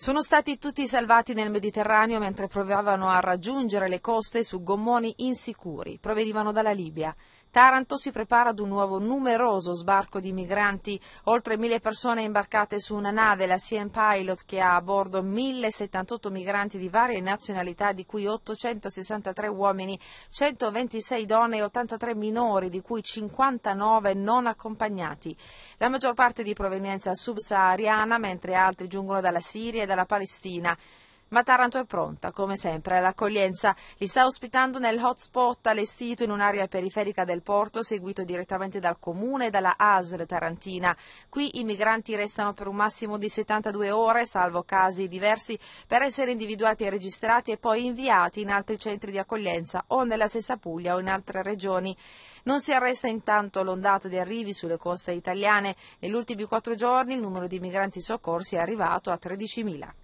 Sono stati tutti salvati nel Mediterraneo mentre provavano a raggiungere le coste su gommoni insicuri, provenivano dalla Libia. Taranto si prepara ad un nuovo numeroso sbarco di migranti, oltre mille persone imbarcate su una nave, la CN Pilot, che ha a bordo 1078 migranti di varie nazionalità, di cui 863 uomini, 126 donne e 83 minori, di cui 59 non accompagnati. La maggior parte di provenienza subsahariana, mentre altri giungono dalla Siria e dalla Palestina. Ma Taranto è pronta, come sempre, all'accoglienza. Li sta ospitando nel hotspot allestito in un'area periferica del porto, seguito direttamente dal comune e dalla ASL tarantina. Qui i migranti restano per un massimo di 72 ore, salvo casi diversi, per essere individuati e registrati e poi inviati in altri centri di accoglienza o nella stessa Puglia o in altre regioni. Non si arresta intanto l'ondata di arrivi sulle coste italiane. Negli ultimi quattro giorni il numero di migranti soccorsi è arrivato a 13.000.